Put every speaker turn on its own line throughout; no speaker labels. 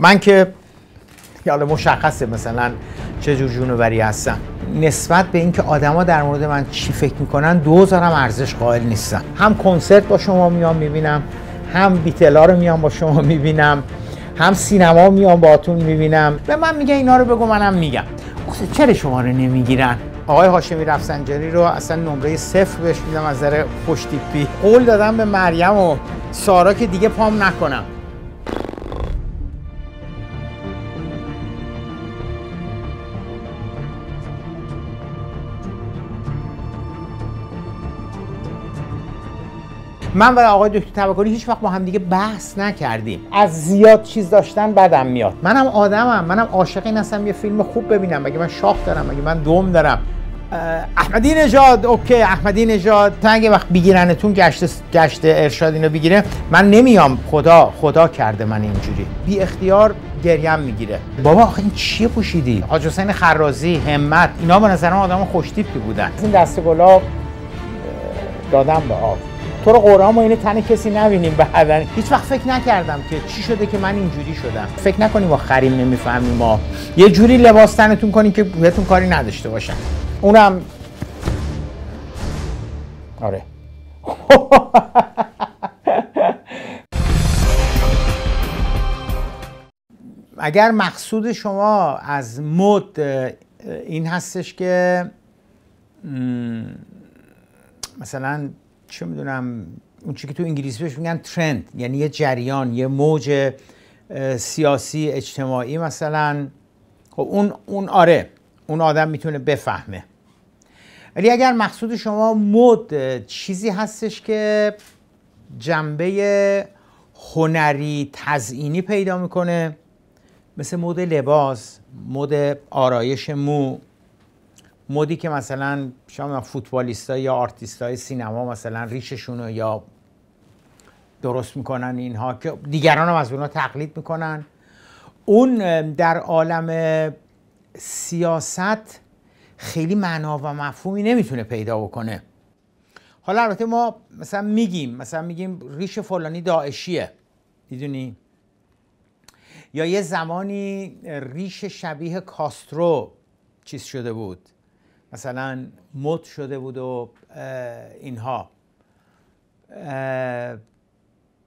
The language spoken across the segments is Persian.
من که یاله مشخصه مثلا چه جور جونوری هستم نسبت به اینکه آدما در مورد من چی فکر میکنن دوزارم ارزش قائل نیستم هم کنسرت با شما میام میبینم هم بیتلا رو میام با شما میبینم هم سینما میام باتون میبینم به من میگه اینا رو بگو منم میگم چرا شما رو نمیگیرن آقای هاشمی رفسنجانی رو اصلا نمره صفر بهش میدم از نظر پشتیپی قول دادم به مریم و سارا که دیگه پام نکنم من و آقای دکتر توکلی هیچ وقت با هم دیگه بحث نکردیم از زیاد چیز داشتن بدم میاد منم آدمم منم عاشق این هستم یه فیلم خوب ببینم مگه من شاخ دارم مگه من دوم دارم احمدی نژاد اوکی احمدی نژاد تا اگه وقت بگیرنتون گشت گشت ارشاد اینو بگیره من نمیام خدا خدا کرده من اینجوری بی اختیار گریم میگیره بابا آخه این چیه پوشیدی حاج حسین خرازی همت اینا به نظر من آدم خوش بودن این دست گلاب دادم به آب تو رو قرآن ما اینه تن کسی نبینیم بعدا هیچ وقت فکر نکردم که چی شده که من اینجوری شدم فکر نکنیم ما خریم نمیفهمیم ما یه جوری لباس تنتون کنیم که بهتون کاری نداشته باشن اونم آره اگر مقصود شما از مد این هستش که مثلا چه میدونم اون چی که تو انگلیسی بهش میگن ترند یعنی یه جریان یه موج سیاسی اجتماعی مثلا خب اون اون آره اون آدم میتونه بفهمه ولی اگر مقصود شما مد چیزی هستش که جنبه هنری تزئینی پیدا میکنه مثل مد لباس مد آرایش مو مودی که مثلا شما فوتبالیستا یا های سینما مثلا ریششون یا درست میکنن اینها که دیگران هم از اونها تقلید میکنن اون در عالم سیاست خیلی معنا و مفهومی نمیتونه پیدا بکنه حالا البته ما مثلا میگیم مثلا میگیم ریش فلانی داعشیه میدونی یا یه زمانی ریش شبیه کاسترو چیز شده بود مثلا مد شده بود و اینها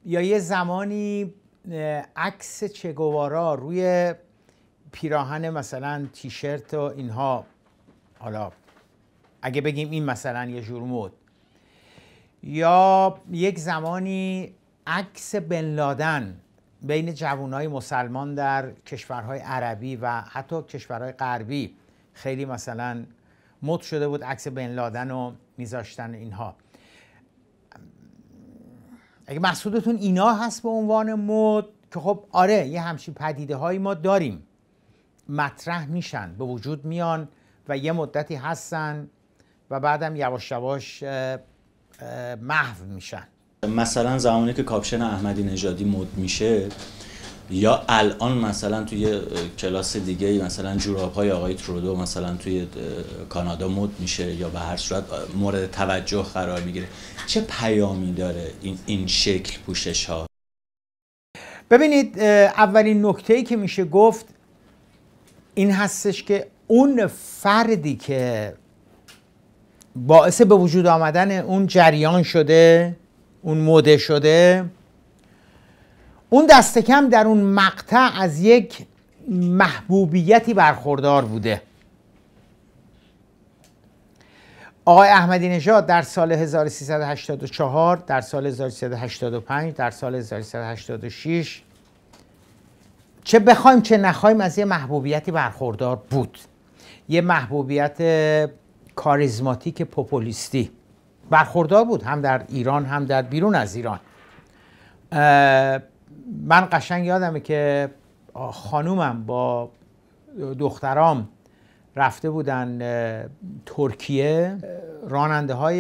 یا یه زمانی عکس چگوارا روی پیراهن مثلا تیشرت و اینها حالا اگه بگیم این مثلا یه جور مد یا یک زمانی عکس بن لادن بین جوانهای مسلمان در کشورهای عربی و حتی کشورهای غربی خیلی مثلا مد شده بود عکس بن لادن و میذاشتن اینها اگه مقصودتون اینا هست به عنوان مد که خب آره یه همچین پدیده هایی ما داریم مطرح میشن به وجود میان و یه مدتی هستن و بعدم یواش یواش محو میشن مثلا زمانی که کاپشن احمدی نژادی مد میشه یا الان مثلا توی کلاس دیگه مثلا جوراب های آقای ترودو مثلا توی کانادا مد میشه یا به هر صورت مورد توجه قرار میگیره چه پیامی داره این, این شکل پوشش ها ببینید اولین نکته ای که میشه گفت این هستش که اون فردی که باعث به وجود آمدن اون جریان شده اون مده شده اون دست کم در اون مقطع از یک محبوبیتی برخوردار بوده آقای احمدی نژاد در سال 1384 در سال 1385 در سال 1386 چه بخوایم چه نخوایم از یه محبوبیتی برخوردار بود یه محبوبیت کاریزماتیک پوپولیستی برخوردار بود هم در ایران هم در بیرون از ایران من قشنگ یادمه که خانومم با دخترام رفته بودن ترکیه راننده های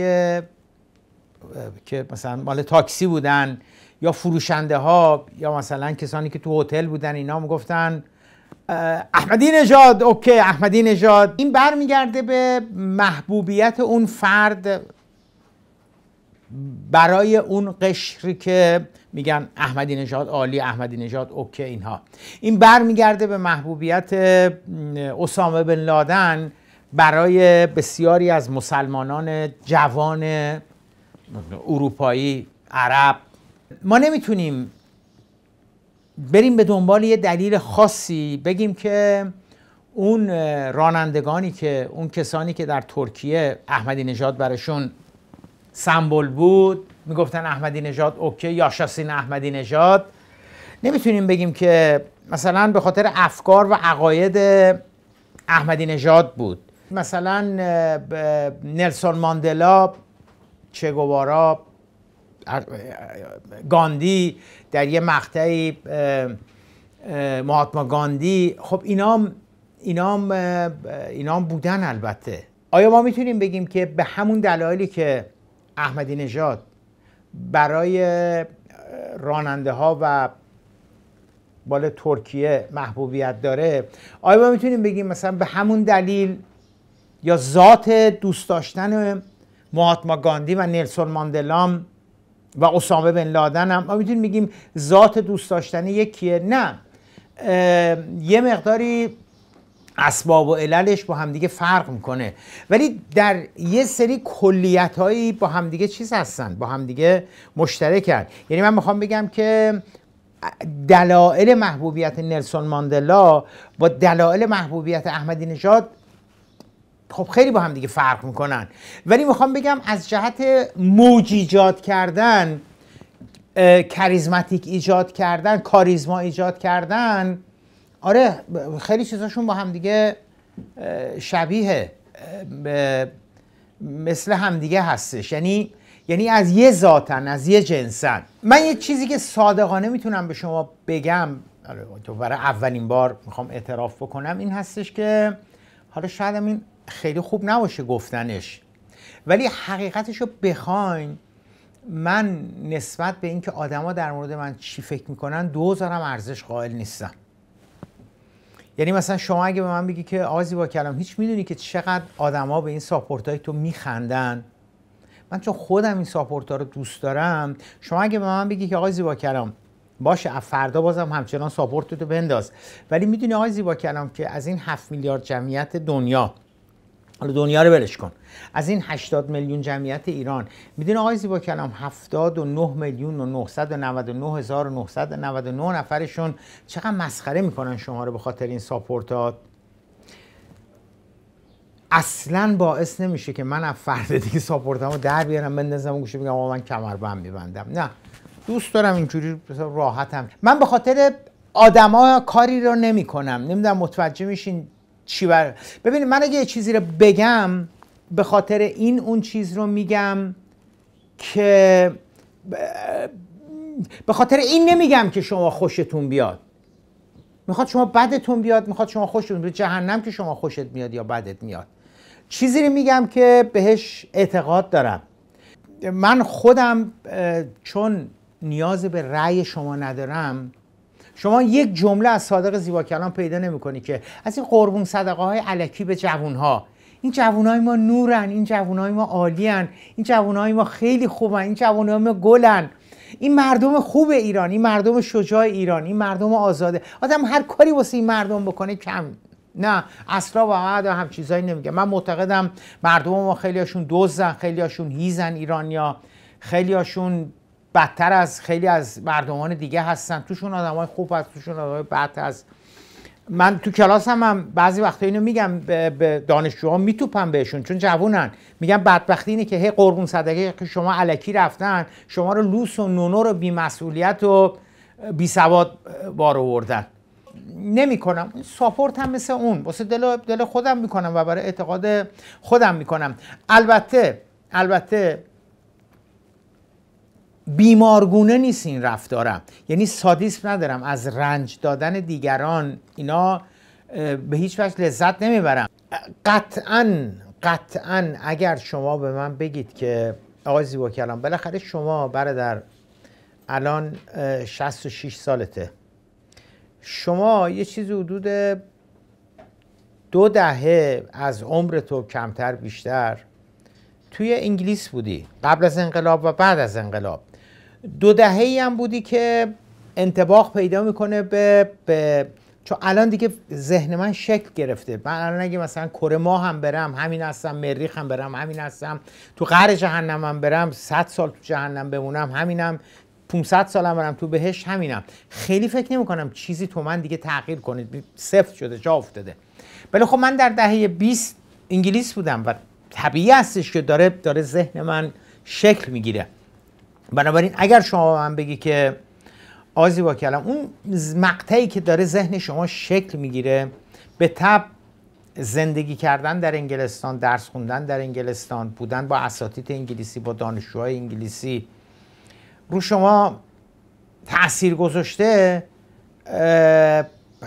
که مثلا مال تاکسی بودن یا فروشنده ها یا مثلا کسانی که تو هتل بودن اینا میگفتن احمدی نژاد اوکی احمدی نژاد این برمیگرده به محبوبیت اون فرد برای اون قشری که میگن احمدی نژاد عالی احمدی نژاد اوکی اینها این برمیگرده به محبوبیت اسامه بن لادن برای بسیاری از مسلمانان جوان اروپایی عرب ما نمیتونیم بریم به دنبال یه دلیل خاصی بگیم که اون رانندگانی که اون کسانی که در ترکیه احمدی نژاد برشون سمبل بود میگفتن احمدی نژاد اوکی یا شاسین احمدی نژاد نمیتونیم بگیم که مثلا به خاطر افکار و عقاید احمدی نژاد بود مثلا نلسون ماندلا چگوارا گاندی در یه مقطعی مهاتما گاندی خب اینام اینام اینام بودن البته آیا ما میتونیم بگیم که به همون دلایلی که احمدی نژاد برای راننده ها و بال ترکیه محبوبیت داره آیا ما میتونیم بگیم مثلا به همون دلیل یا ذات دوست داشتن مهاتما گاندی و نلسون ماندلام و اسامه بن لادن هم ما میتونیم بگیم ذات دوست داشتن یکیه نه یه مقداری اسباب و عللش با همدیگه فرق میکنه ولی در یه سری کلیت هایی با همدیگه چیز هستن با همدیگه مشترکن یعنی من میخوام بگم که دلایل محبوبیت نلسون ماندلا با دلایل محبوبیت احمدی نژاد خب خیلی با هم دیگه فرق میکنن ولی میخوام بگم از جهت موج ایجاد کردن کریزماتیک ایجاد کردن کاریزما ایجاد کردن آره خیلی چیزاشون با همدیگه شبیه مثل همدیگه هستش یعنی یعنی از یه ذاتن از یه جنسن من یه چیزی که صادقانه میتونم به شما بگم آره، تو برای اولین بار میخوام اعتراف بکنم این هستش که حالا شاید این خیلی خوب نباشه گفتنش ولی حقیقتش رو بخواین من نسبت به اینکه آدما در مورد من چی فکر میکنن دوزارم ارزش قائل نیستم یعنی مثلا شما اگه به من بگی که آزی با کلام هیچ میدونی که چقدر آدما به این ساپورت های تو میخندن من چون خودم این ساپورت ها رو دوست دارم شما اگه به من بگی که آقای زیبا کلام باشه فردا بازم همچنان ساپورت تو بنداز ولی میدونی آقای زیبا کلام که از این هفت میلیارد جمعیت دنیا حالا دنیا رو ولش کن از این 80 میلیون جمعیت ایران میدونه آقای زیبا کلام 79 میلیون و 999999 نفرشون چقدر مسخره میکنن شما رو به خاطر این ساپورتات اصلا باعث نمیشه که من از فرد دیگه رو در بیارم بندازم و گوشه بگم آقا من کمربند میبندم نه دوست دارم اینجوری راحتم من به خاطر آدما کاری رو نمیکنم نمیدونم متوجه میشین چی بر ببینید من اگه یه چیزی رو بگم به خاطر این اون چیز رو میگم که به خاطر این نمیگم که شما خوشتون بیاد میخواد شما بدتون بیاد میخواد شما خوشتون بیاد جهنم که شما خوشت میاد یا بدت میاد چیزی رو میگم که بهش اعتقاد دارم من خودم چون نیاز به رأی شما ندارم شما یک جمله از صادق کلام پیدا نمیکنی که از این قربون صدقه های علکی به جوون ها این جوانای ما نورن این جوانای ما عالین این جوانای ما خیلی خوبن این جوانای ما گلن این مردم خوب ایران این مردم شجاع ایران این مردم آزاده آدم هر کاری واسه این مردم بکنه کم نه اصلا و عاد هم چیزایی نمیگه من معتقدم مردم ما خیلیاشون دوزن خیلیاشون هیزن ایرانیا خیلیاشون بدتر از خیلی از مردمان دیگه هستن توشون های خوب هست توشون های بد هست من تو کلاس هم بعضی وقتا اینو میگم به دانشجوها میتوپم بهشون چون جوونن میگم بدبختی اینه که هی قربون صدقه که شما علکی رفتن شما رو لوس و نونو رو بیمسئولیت و بیسواد بار آوردن نمیکنم ساپورت هم مثل اون واسه دل, دل خودم میکنم و برای اعتقاد خودم میکنم البته البته بیمارگونه نیست این رفتارم یعنی سادیسم ندارم از رنج دادن دیگران اینا به هیچ وجه لذت نمیبرم قطعا قطعا اگر شما به من بگید که آقای زیبا کلام بالاخره شما برادر الان 66 سالته شما یه چیزی حدود دو دهه از عمر تو کمتر بیشتر توی انگلیس بودی قبل از انقلاب و بعد از انقلاب دو دهه ای هم بودی که انتباق پیدا میکنه به, به چون الان دیگه ذهن من شکل گرفته من الان اگه مثلا کره ماه هم برم همین هستم مریخ هم برم همین هستم تو قهر جهنم هم برم 100 سال تو جهنم بمونم همینم 500 سالم برم تو بهش همینم خیلی فکر نمی کنم چیزی تو من دیگه تغییر کنه صفر شده جا افتاده بله خب من در دهه 20 انگلیس بودم و طبیعی هستش که داره داره ذهن من شکل میگیره بنابراین اگر شما من بگی که آزیبا کلم اون مقطعی که داره ذهن شما شکل میگیره به تب زندگی کردن در انگلستان درس خوندن در انگلستان بودن با اساتید انگلیسی با دانشجوهای انگلیسی رو شما تاثیر گذاشته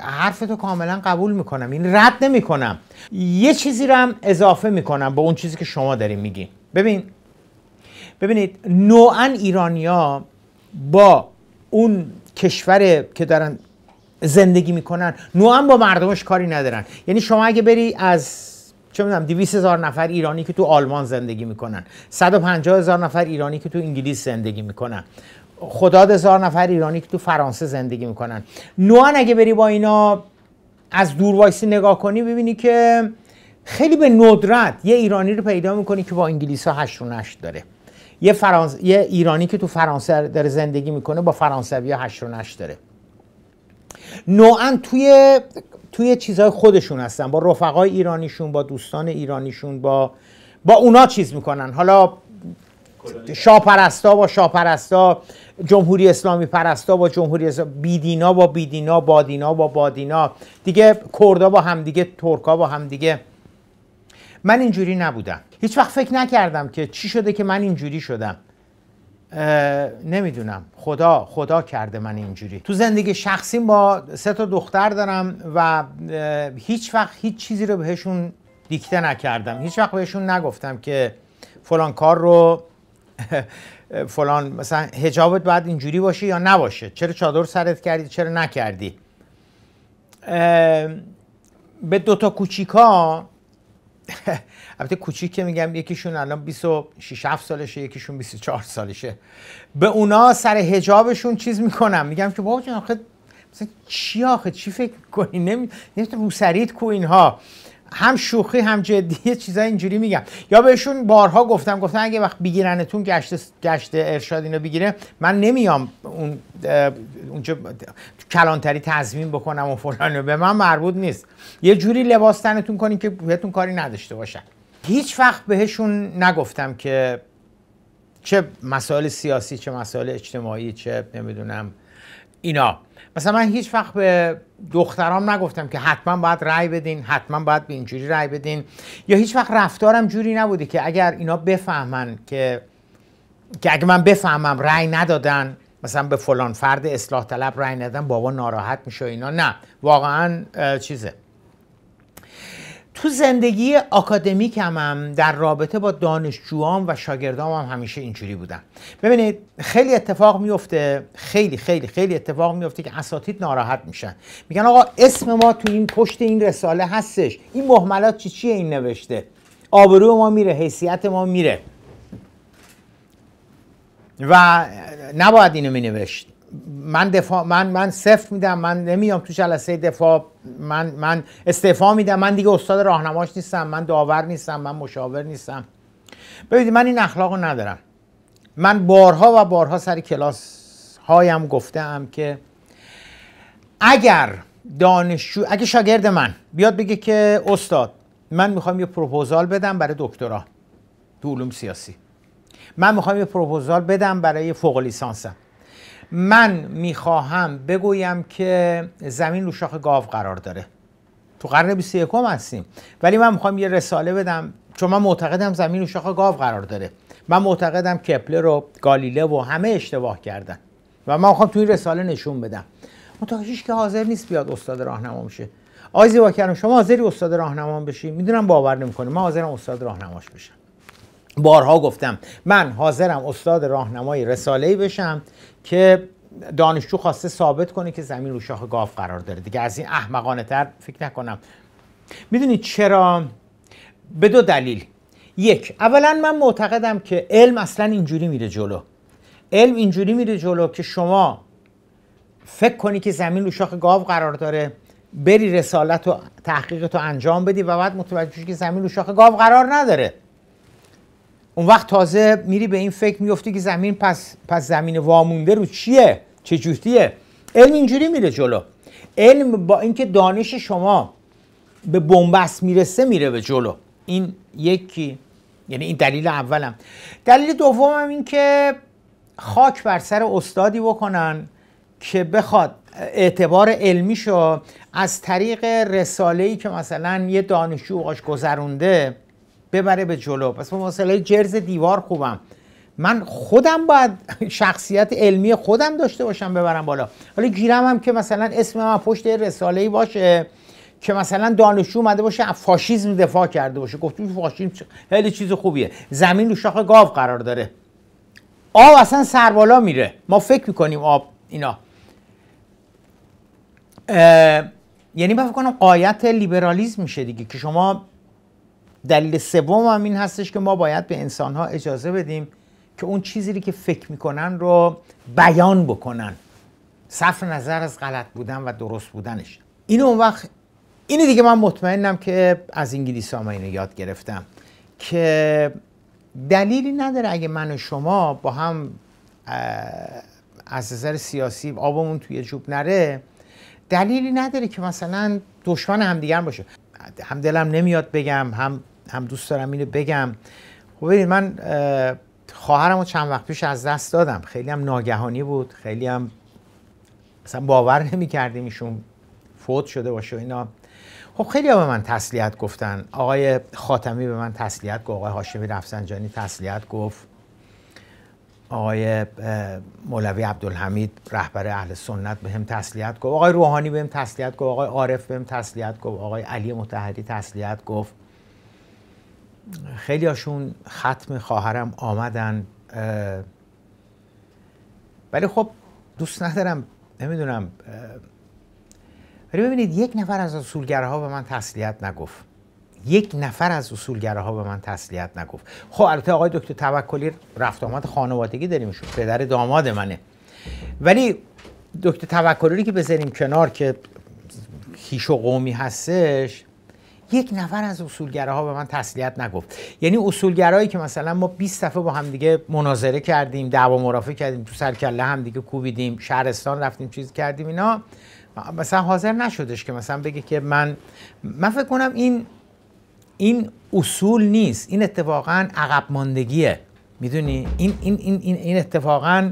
حرفتو کاملا قبول میکنم این یعنی رد نمیکنم یه چیزی رو هم اضافه میکنم به اون چیزی که شما داریم میگی. ببین ببینید نوعا ایرانیا با اون کشور که دارن زندگی میکنن نوعا با مردمش کاری ندارن یعنی شما اگه بری از چه میدونم 200 هزار نفر ایرانی که تو آلمان زندگی میکنن 150 هزار نفر ایرانی که تو انگلیس زندگی میکنن خدا هزار نفر ایرانی که تو فرانسه زندگی میکنن نوعا اگه بری با اینا از دور وایسی نگاه کنی ببینی که خیلی به ندرت یه ایرانی رو پیدا میکنی که با انگلیس ها هشت داره یه, فرانس... یه ایرانی که تو فرانسه داره زندگی میکنه با فرانسوی هشت ه داره نوعا توی توی چیزهای خودشون هستن با رفقای ایرانیشون با دوستان ایرانیشون با با اونا چیز میکنن حالا شاپرستا با شاپرستا جمهوری اسلامی پرستا با جمهوری اسلامی بیدینا با بیدینا بادینا با بادینا دیگه کردا با همدیگه ترکا با همدیگه من اینجوری نبودم هیچ وقت فکر نکردم که چی شده که من اینجوری شدم نمیدونم خدا خدا کرده من اینجوری تو زندگی شخصیم با سه تا دختر دارم و هیچ وقت هیچ چیزی رو بهشون دیکته نکردم هیچ وقت بهشون نگفتم که فلان کار رو فلان مثلا هجابت باید اینجوری باشه یا نباشه چرا چادر سرت کردی چرا نکردی به دوتا کوچیکا البته کوچیک که میگم یکیشون الان 26 7 سالشه یکیشون 24 سالشه به اونا سر حجابشون چیز میکنم میگم که بابا جان آخه مثلا چی آخه چی فکر کنی نمی رو کو اینها هم شوخی هم جدی چیزا اینجوری میگم یا بهشون بارها گفتم گفتم اگه وقت بگیرنتون گشت گشت ارشاد اینو بگیره من نمیام اون اونجا کلانتری تضمین بکنم و فلان به من مربوط نیست یه جوری لباس تنتون کنین که بهتون کاری نداشته باشن هیچ وقت بهشون نگفتم که چه مسائل سیاسی چه مسائل اجتماعی چه نمیدونم اینا مثلا من هیچ وقت به دخترام نگفتم که حتما باید رأی بدین حتما باید به اینجوری رأی بدین یا هیچ وقت رفتارم جوری نبوده که اگر اینا بفهمن که که اگه من بفهمم رأی ندادن مثلا به فلان فرد اصلاح طلب رأی ندادن بابا ناراحت میشه اینا نه واقعا چیزه تو زندگی آکادمیکم هم در رابطه با دانشجوام و شاگردام هم همیشه اینجوری بودم ببینید خیلی اتفاق میفته خیلی خیلی خیلی اتفاق میفته که اساتید ناراحت میشن میگن آقا اسم ما تو این پشت این رساله هستش این محملات چی چیه این نوشته آبرو ما میره حیثیت ما میره و نباید اینو می من دفاع من من صفر میدم من نمیام تو جلسه دفاع من من استعفا میدم من دیگه استاد راهنماش نیستم من داور نیستم من مشاور نیستم ببینید من این رو ندارم من بارها و بارها سر کلاس هایم ام که اگر دانشجو اگه شاگرد من بیاد بگه که استاد من میخوام یه پروپوزال بدم برای دکترا تو علوم سیاسی من میخوام یه پروپوزال بدم برای فوق لیسانسم من میخواهم بگویم که زمین رو شاخ گاو قرار داره تو قرن 21 هستیم ولی من میخوام یه رساله بدم چون من معتقدم زمین رو شاخ گاو قرار داره من معتقدم کپلر و گالیله و همه اشتباه کردن و من میخوام تو این رساله نشون بدم متوجهش که حاضر نیست بیاد استاد راهنما بشه آقای زیبا شما حاضری استاد راهنما بشی میدونم باور نمیکنه من حاضرم استاد راهنماش بشم بارها گفتم من حاضرم استاد راهنمای ای بشم که دانشجو خواسته ثابت کنه که زمین رو شاخ گاو قرار داره دیگه از این احمقانه تر فکر نکنم میدونید چرا به دو دلیل یک اولا من معتقدم که علم اصلا اینجوری میره جلو علم اینجوری میره جلو که شما فکر کنی که زمین رو شاخ گاو قرار داره بری رسالت و تحقیقت انجام بدی و بعد متوجه که زمین رو شاخ گاو قرار نداره اون وقت تازه میری به این فکر میفتی که زمین پس, پس زمین وامونده رو چیه چه جوتیه؟ علم اینجوری میره جلو علم با اینکه دانش شما به بنبست میرسه میره به جلو این یکی یعنی این دلیل اولم دلیل دومم این که خاک بر سر استادی بکنن که بخواد اعتبار شو از طریق رساله ای که مثلا یه دانشجو باش گذرونده ببره به جلو پس با مسئله جرز دیوار خوبم من خودم باید شخصیت علمی خودم داشته باشم ببرم بالا حالا گیرم هم که مثلا اسم من پشت رساله ای باشه که مثلا دانشجو اومده باشه از دفاع کرده باشه گفتیم فاشیسم خیلی چیز خوبیه زمین رو شاخ گاو قرار داره آب اصلا سر بالا میره ما فکر میکنیم آب اینا یعنی من فکر کنم قایت لیبرالیزم میشه دیگه که شما دلیل سوم هم این هستش که ما باید به انسان ها اجازه بدیم که اون چیزی که فکر میکنن رو بیان بکنن صرف نظر از غلط بودن و درست بودنش این اون وقت اینو دیگه من مطمئنم که از انگلیس ها اینو یاد گرفتم که دلیلی نداره اگه من و شما با هم از نظر سیاسی آبمون توی جوب نره دلیلی نداره که مثلا دشمن همدیگر باشه هم دلم نمیاد بگم هم هم دوست دارم اینو بگم خب ببینید من خواهرم رو چند وقت پیش از دست دادم خیلی هم ناگهانی بود خیلی هم اصلا باور نمی کردیم ایشون فوت شده باشه اینا خب خیلی به من تسلیت گفتن آقای خاتمی به من تسلیت گفت آقای هاشمی رفسنجانی تسلیت گفت آقای مولوی عبدالحمید رهبر اهل سنت به هم تسلیت گفت آقای روحانی به هم تسلیت گفت آقای عارف به هم تسلیت گفت آقای علی متحری تسلیت گفت خیلی هاشون ختم خواهرم آمدن ولی خب دوست ندارم نمیدونم ولی ببینید یک نفر از اصولگرها به من تسلیت نگفت یک نفر از اصولگراها به من تسلیت نگفت خب البته آقای دکتر توکلی رفت آمد خانوادگی داریمش پدر داماد منه ولی دکتر توکلی که بذاریم کنار که خیش و قومی هستش یک نفر از اصولگراها به من تسلیت نگفت یعنی اصولگرایی که مثلا ما 20 دفعه با هم دیگه مناظره کردیم دعوا مرافع کردیم تو سر کله هم دیگه کوبیدیم شهرستان رفتیم چیز کردیم اینا مثلا حاضر نشدش که مثلا بگه که من من فکر کنم این این اصول نیست این اتفاقا عقب ماندگیه میدونی این این این این, اتفاقا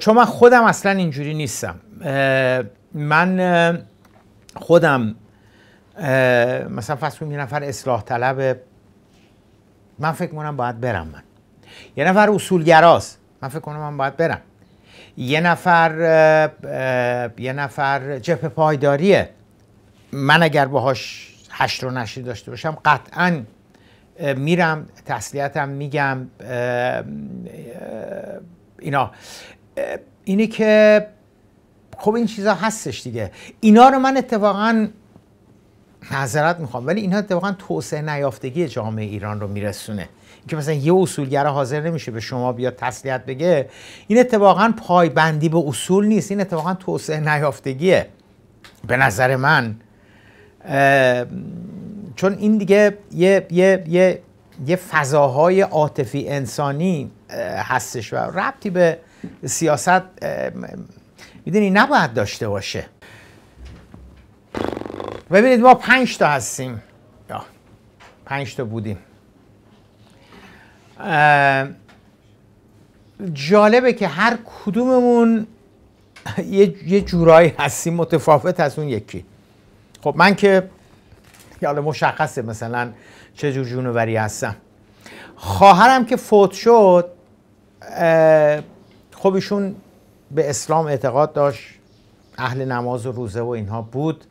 چون من خودم اصلا اینجوری نیستم من خودم مثلا فرض یه نفر اصلاح طلب من فکر کنم باید برم من یه نفر اصولگراست من فکر کنم من باید برم یه نفر یه نفر جبه پایداریه من اگر باهاش هشت رو نشید داشته باشم قطعا میرم تسلیتم میگم اینا اینه که خب این چیزا هستش دیگه اینا رو من اتفاقا معذرت میخوام ولی اینها اتفاقا توسعه نیافتگی جامعه ایران رو میرسونه که مثلا یه اصولگر حاضر نمیشه به شما بیاد تسلیت بگه این اتفاقا پایبندی به اصول نیست این اتفاقا توسعه نیافتگیه به نظر من چون این دیگه یه, یه،, یه،, یه فضاهای عاطفی انسانی هستش و ربطی به سیاست میدونی نباید داشته باشه ببینید ما پنج تا هستیم یا پنج تا بودیم جالبه که هر کدوممون یه جورایی هستیم متفاوت از اون یکی خب من که یاله مشخصه مثلا چه جور جونوری هستم خواهرم که فوت شد خب ایشون به اسلام اعتقاد داشت اهل نماز و روزه و اینها بود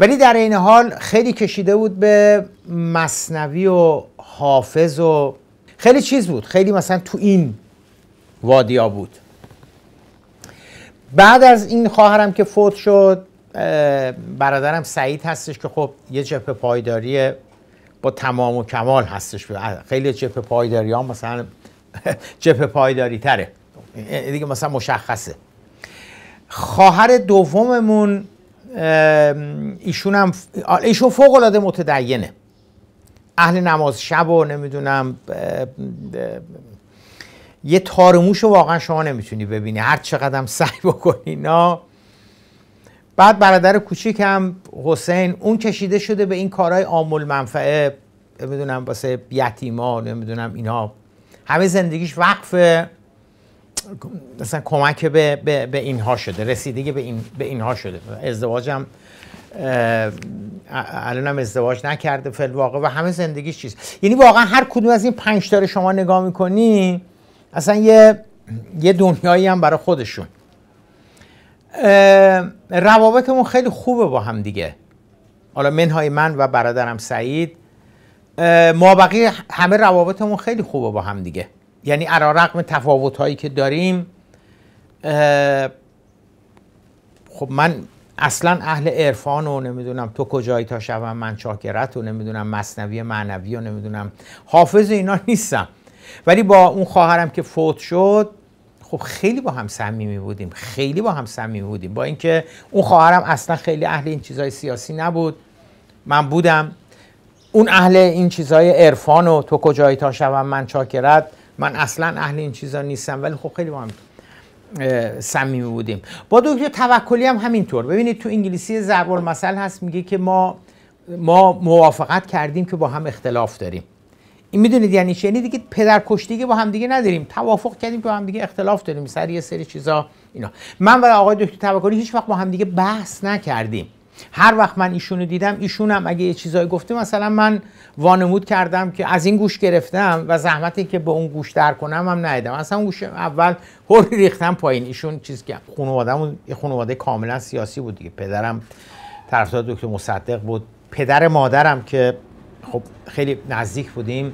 ولی در این حال خیلی کشیده بود به مصنوی و حافظ و خیلی چیز بود خیلی مثلا تو این وادیا بود بعد از این خواهرم که فوت شد برادرم سعید هستش که خب یه جبه پایداری با تمام و کمال هستش خیلی جبه پایداری ها مثلا جبه پایداری تره دیگه مثلا مشخصه خواهر دوممون ایشون هم ایشون فوق العاده متدینه اهل نماز شب و نمیدونم یه تارموش رو واقعا شما نمیتونی ببینی هر چقدر سعی بکنی نه بعد برادر کوچیکم حسین اون کشیده شده به این کارهای آمول منفعه نمیدونم واسه یتیما نمیدونم اینا همه زندگیش وقفه مثلا کمک به, به, به اینها شده رسیدگی به, این به اینها شده ازدواجم الان هم ازدواج نکرده فل واقع و همه زندگیش چیز یعنی واقعا هر کدوم از این پنج تا شما نگاه میکنی اصلا یه یه دنیایی هم برای خودشون روابطمون خیلی خوبه با هم دیگه حالا منهای من و برادرم سعید ما بقیه همه روابطمون خیلی خوبه با هم دیگه یعنی ارا رقم تفاوت هایی که داریم خب من اصلا اهل عرفان و نمیدونم تو کجایی تا شوم من چاکرت و نمیدونم مصنوی معنوی و نمیدونم حافظ اینا نیستم ولی با اون خواهرم که فوت شد خب خیلی با هم صمیمی بودیم خیلی با هم صمیمی بودیم با اینکه اون خواهرم اصلا خیلی اهل این چیزای سیاسی نبود من بودم اون اهل این چیزای عرفان و تو کجایی تا شوم من چاکرت من اصلا اهل این چیزا نیستم ولی خب خیلی با هم صمیمی بودیم با دکتر توکلی هم همینطور ببینید تو انگلیسی ضرب المثل هست میگه که ما ما موافقت کردیم که با هم اختلاف داریم این میدونید یعنی چی یعنی دیگه پدر که با هم دیگه نداریم توافق کردیم که با هم دیگه اختلاف داریم سر یه سری چیزا اینا من و آقای دکتر توکلی هیچ وقت با هم دیگه بحث نکردیم هر وقت من ایشونو دیدم ایشونم اگه یه چیزایی گفته مثلا من وانمود کردم که از این گوش گرفتم و زحمتی که به اون گوش در کنم هم ندیدم اصلا گوش اول هر ریختم پایین ایشون چیز که یه خانواده کاملا سیاسی بود دیگه پدرم طرفدار دکتر مصدق بود پدر مادرم که خب خیلی نزدیک بودیم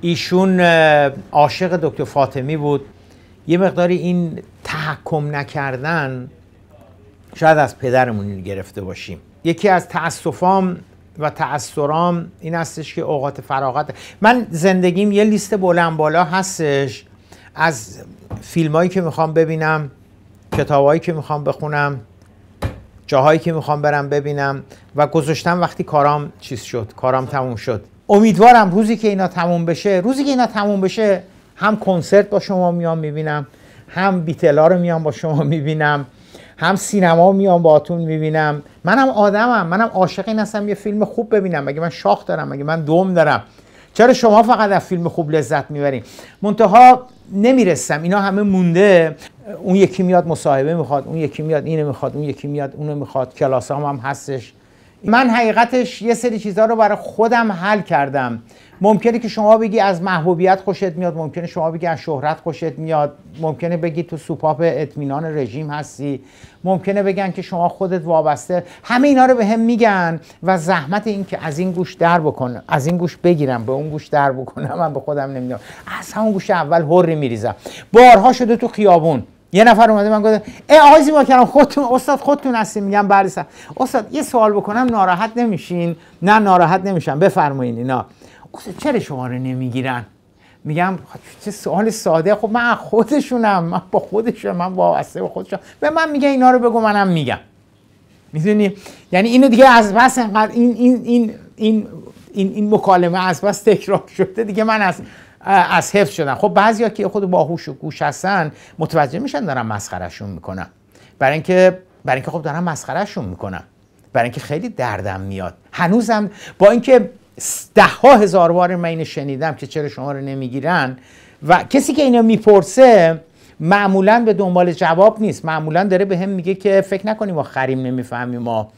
ایشون عاشق دکتر فاطمی بود یه مقداری این تحکم نکردن شاید از پدرمون گرفته باشیم یکی از تأسفام و تأثرام این هستش که اوقات فراغت من زندگیم یه لیست بلند بالا هستش از فیلمایی که میخوام ببینم کتابایی که میخوام بخونم جاهایی که میخوام برم ببینم و گذاشتم وقتی کارام چیز شد کارام تموم شد امیدوارم روزی که اینا تموم بشه روزی که اینا تموم بشه هم کنسرت با شما میام میبینم هم بیتلا رو میام با شما میبینم هم سینما میام باهاتون میبینم منم آدمم منم عاشق این هستم یه فیلم خوب ببینم مگه من شاخ دارم مگه من دوم دارم چرا شما فقط از فیلم خوب لذت میبرین منتها نمیرسم اینا همه مونده اون یکی میاد مصاحبه میخواد اون یکی میاد اینو میخواد اون یکی میاد اونو میخواد کلاس هم, هم هستش من حقیقتش یه سری چیزها رو برای خودم حل کردم ممکنه که شما بگی از محبوبیت خوشت میاد ممکنه شما بگی از شهرت خوشت میاد ممکنه بگی تو سوپاپ اطمینان رژیم هستی ممکنه بگن که شما خودت وابسته همه اینا رو به هم میگن و زحمت این که از این گوش در بکنم از این گوش بگیرم به اون گوش در بکنم من به خودم نمیدونم از همون گوش اول هری میریزم بارها شده تو خیابون یه نفر اومده من گفت ای آقای خودتون استاد خودتون هستین میگم بله استاد یه سوال بکنم ناراحت نمیشین نه ناراحت نمیشم اینا خب، چرا شما رو نمیگیرن میگم چه سوال ساده خب من خودشونم من با خودشونم من با به به من میگه اینا رو بگو منم میگم میدونی یعنی اینو دیگه از بس این این این این این, این مکالمه از بس تکرار شده دیگه من از از حفظ شدم خب بعضیا که خود باهوش و گوش هستن متوجه میشن دارم مسخرهشون میکنم برای اینکه برای اینکه خب دارم مسخرهشون میکنم برای اینکه خیلی دردم میاد هنوزم با اینکه ده ها هزار بار من اینو شنیدم که چرا شما رو نمیگیرن و کسی که اینو میپرسه معمولا به دنبال جواب نیست معمولا داره به هم میگه که فکر نکنیم ما خریم نمیفهمیم ما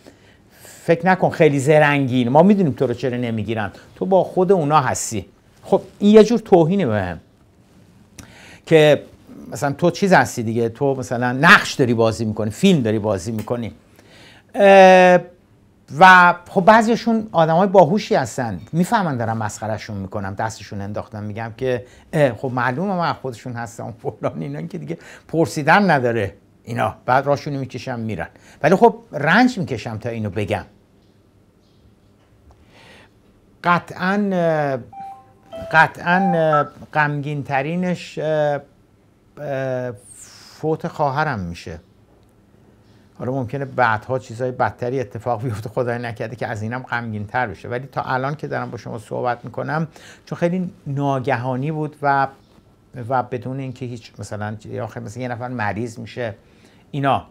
فکر نکن خیلی زرنگین ما میدونیم تو رو چرا نمیگیرن تو با خود اونا هستی خب این یه جور توهینه به هم که مثلا تو چیز هستی دیگه تو مثلا نقش داری بازی میکنی فیلم داری بازی میکنی و خب بعضیشون های باهوشی هستن میفهمن دارم مسخرهشون میکنم دستشون انداختم میگم که خب معلومه من خودشون هستم فلان اینا که دیگه پرسیدن نداره اینا بعد راشونو میکشم میرن ولی خب رنج میکشم تا اینو بگم قطعا قطعا غمگین فوت خواهرم میشه حالا ممکنه بعدها چیزهای بدتری اتفاق بیفته خدای نکرده که از اینم غمگین تر بشه ولی تا الان که دارم با شما صحبت میکنم چون خیلی ناگهانی بود و و بدون اینکه هیچ مثلا یا مثلا یه نفر مریض میشه اینا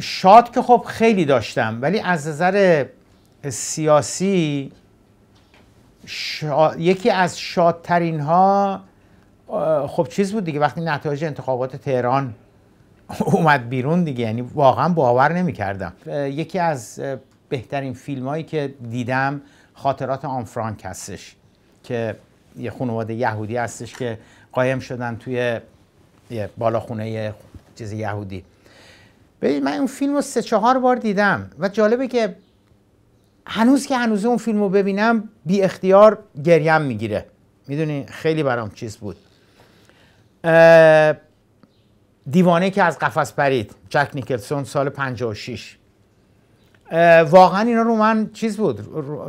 شاد که خب خیلی داشتم ولی از نظر سیاسی یکی از شادترین ها خب چیز بود دیگه وقتی نتایج انتخابات تهران اومد بیرون دیگه یعنی واقعا باور نمیکردم یکی از بهترین فیلم هایی که دیدم خاطرات آن فرانک هستش که یه خانواده یهودی هستش که قایم شدن توی یه بالاخونه یه چیز یهودی ببین من اون فیلم رو سه چهار بار دیدم و جالبه که هنوز که هنوز اون فیلم رو ببینم بی اختیار گریم میگیره میدونی خیلی برام چیز بود دیوانه که از قفس پرید جک نیکلسون سال 56 واقعا اینا رو من چیز بود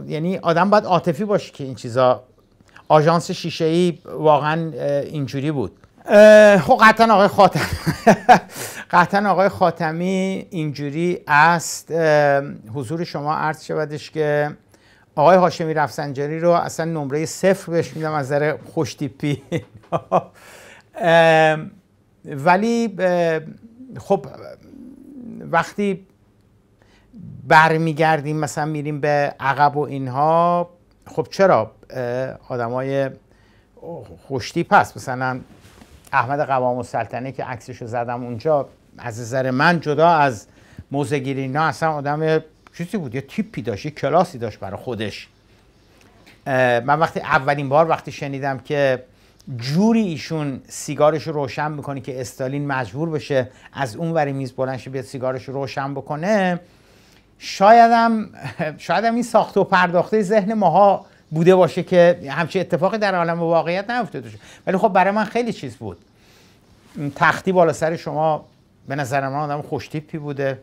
یعنی آدم باید عاطفی باشه که این چیزا آژانس شیشه ای واقعا اینجوری بود خب قطعا آقای خاتم قطعا آقای خاتمی اینجوری است حضور شما عرض شودش که آقای هاشمی رفسنجانی رو اصلا نمره صفر بهش میدم از نظر خوشتیپی ولی خب وقتی برمیگردیم مثلا میریم به عقب و اینها خب چرا آدمای خوشتی پس مثلا احمد قوام سلطنه که رو زدم اونجا از نظر من جدا از موزگیری نه اصلا آدم چیزی بود یه تیپی داشت یه کلاسی داشت برای خودش من وقتی اولین بار وقتی شنیدم که جوری ایشون سیگارش رو روشن میکنه که استالین مجبور بشه از اون وری میز بلند بیاد سیگارش رو روشن بکنه شایدم شایدم این ساخته و پرداخته ذهن ماها بوده باشه که همچین اتفاقی در عالم واقعیت نیفتاده ولی خب برای من خیلی چیز بود تختی بالا سر شما به نظر من آدم خوشتیپی بوده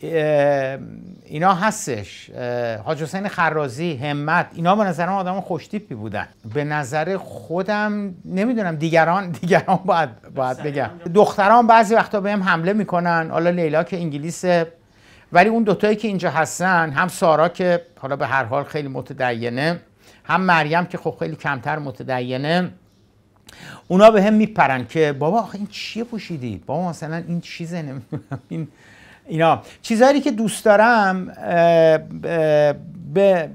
اینا هستش حاج حسین خرازی همت اینا به نظر من آدم خوشتیپی بودن به نظر خودم نمیدونم دیگران دیگران باید, باید بگم دختران بعضی وقتا به هم حمله میکنن حالا لیلا که انگلیس، ولی اون دوتایی که اینجا هستن هم سارا که حالا به هر حال خیلی متدینه هم مریم که خب خیلی کمتر متدینه اونا به هم میپرن که بابا این چیه پوشیدی بابا مثلا این چیزه نمیدونم اینا چیزهایی که دوست دارم به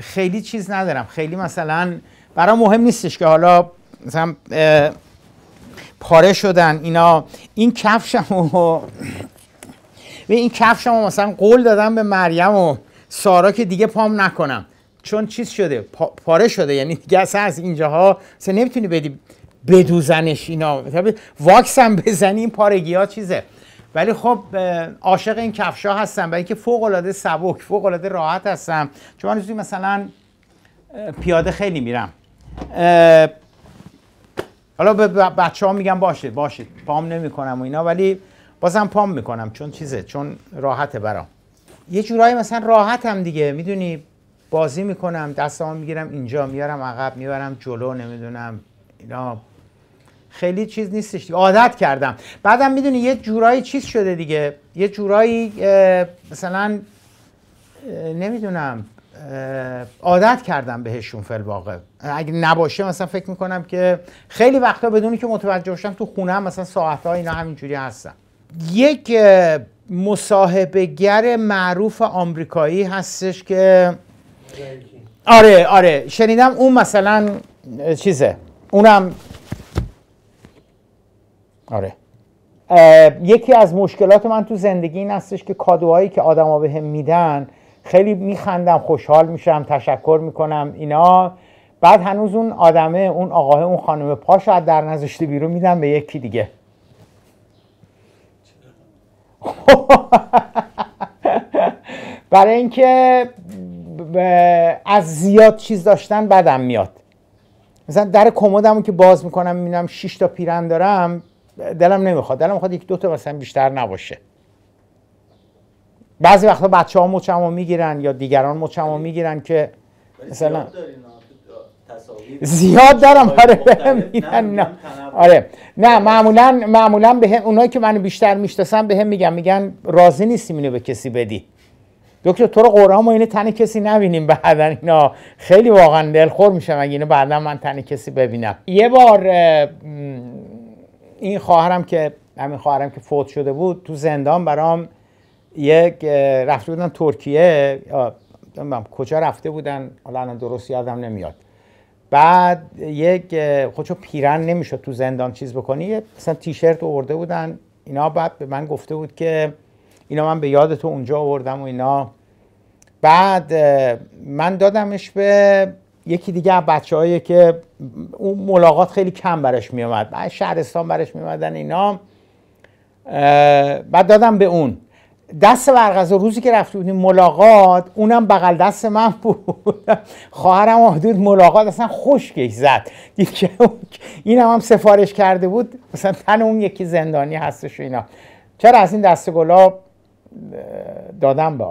خیلی چیز ندارم خیلی مثلا برای مهم نیستش که حالا مثلا پاره شدن اینا این کفشم و این کفشم مثلا قول دادم به مریم و سارا که دیگه پام نکنم چون چیز شده پاره شده یعنی دیگه از اینجاها مثلا نمیتونی بدی بدوزنش اینا واکس هم بزنی این پارگی ها چیزه ولی خب عاشق این کفشا هستم برای اینکه فوق العاده سبک فوق العاده راحت هستم چون من مثلا پیاده خیلی میرم حالا به بچه ها میگم باشه باشه پام نمیکنم و اینا ولی بازم پام میکنم چون چیزه چون راحته برام یه جورایی مثلا راحتم دیگه میدونی بازی میکنم دستام میگیرم اینجا میارم عقب میبرم جلو نمیدونم اینا خیلی چیز نیستش دیگه عادت کردم بعدم میدونی یه جورایی چیز شده دیگه یه جورایی مثلا نمیدونم عادت کردم بهشون فل واقع اگه نباشه مثلا فکر میکنم که خیلی وقتا بدونی که متوجه باشم تو خونه هم مثلا ساعت ها اینا همینجوری هستن یک مصاحبهگر معروف آمریکایی هستش که آره آره شنیدم اون مثلا چیزه اونم آره یکی از مشکلات من تو زندگی این هستش که کادوهایی که آدما بهم میدن خیلی میخندم خوشحال میشم تشکر میکنم اینا بعد هنوز اون آدمه اون آقاه اون خانم پاش از در نزشته بیرون میدم به یکی دیگه برای اینکه از زیاد چیز داشتن بدم میاد مثلا در کمدمو که باز میکنم میبینم 6 تا پیرن دارم دلم نمیخواد دلم میخواد یک دو تا مثلا بیشتر نباشه بعضی وقتا بچه ها مچمو میگیرن یا دیگران مچمو میگیرن که مثلا زیاد دارم آره بهم نه آره نه معمولا معمولا به هم اونایی که منو بیشتر میشناسن به هم میگن میگن راضی نیستیم اینو به کسی بدی دکتر تو رو قرآن ما اینو تن کسی نبینیم بعدا اینا خیلی واقعا دلخور میشم اگه اینو بعدا من تن کسی ببینم یه بار این خواهرم که همین خواهرم که فوت شده بود تو زندان برام یک رفته بودن ترکیه نمیدونم کجا رفته بودن حالا الان درست یادم نمیاد بعد یک خودشو خب پیرن نمیشد تو زندان چیز بکنی مثلا تیشرت آورده بودن اینا بعد به من گفته بود که اینا من به یاد تو اونجا آوردم و اینا بعد من دادمش به یکی دیگه از بچه‌هایی که اون ملاقات خیلی کم براش میومد بعد شهرستان براش میومدن اینا بعد دادم به اون دست برغذا روزی که رفته بودیم ملاقات اونم بغل دست من بود خواهرم آدود ملاقات اصلا خشکش زد دیگه این هم, هم سفارش کرده بود مثلا تن اون یکی زندانی هستش و اینا چرا از این دست گلاب دادم به